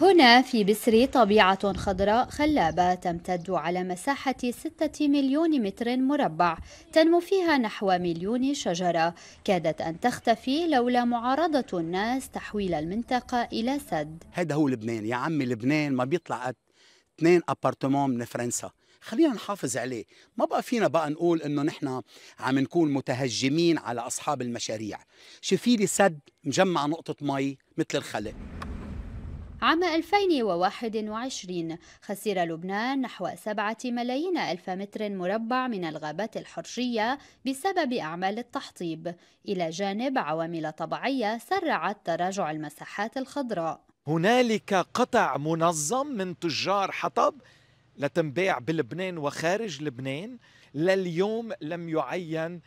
هنا في بسر طبيعة خضراء خلابة تمتد على مساحة 6 مليون متر مربع تنمو فيها نحو مليون شجرة كادت أن تختفي لولا معارضة الناس تحويل المنطقة إلى سد هذا هو لبنان يا عمي لبنان ما بيطلع اثنين ابارتمون من فرنسا خلينا نحافظ عليه ما بقى فينا بقى نقول انه نحن عم نكون متهجمين على اصحاب المشاريع شفيلي سد مجمع نقطه مي مثل الخلق عام 2021 خسر لبنان نحو 7 ملايين ألف متر مربع من الغابات الحرشية بسبب أعمال التحطيب إلى جانب عوامل طبيعية سرعت تراجع المساحات الخضراء هنالك قطع منظم من تجار حطب لتنباع بلبنان وخارج لبنان لليوم لم يعين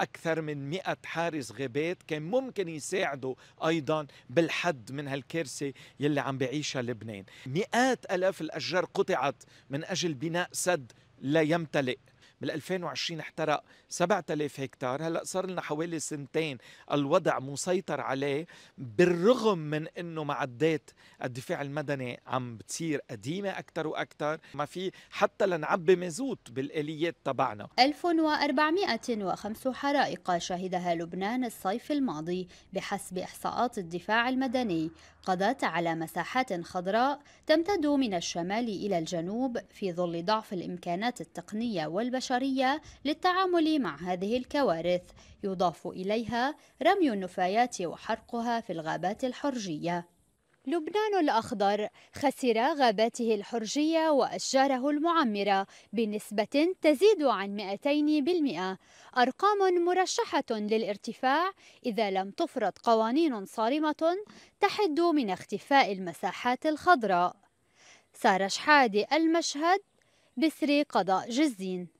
أكثر من مئة حارس غابات كان ممكن يساعدوا أيضا بالحد من هالكارثة يلي عم بعيشها لبنان مئات ألاف الأشجار قطعت من أجل بناء سد لا يمتلئ بال 2020 احترق 7000 هكتار هلا صار لنا حوالي سنتين الوضع مسيطر عليه بالرغم من انه معدات الدفاع المدني عم بتصير قديمه اكثر واكثر ما في حتى لنعبي مازوت بالاليات تبعنا 1405 حرائق شهدها لبنان الصيف الماضي بحسب احصاءات الدفاع المدني قضت على مساحات خضراء تمتد من الشمال الى الجنوب في ظل ضعف الامكانات التقنيه والبشريه البشرية للتعامل مع هذه الكوارث يضاف إليها رمي النفايات وحرقها في الغابات الحرجية لبنان الأخضر خسر غاباته الحرجية وأشجاره المعمرة بنسبة تزيد عن 200% أرقام مرشحة للارتفاع إذا لم تفرض قوانين صارمة تحد من اختفاء المساحات الخضراء سارش شحادي المشهد بسري قضاء جزين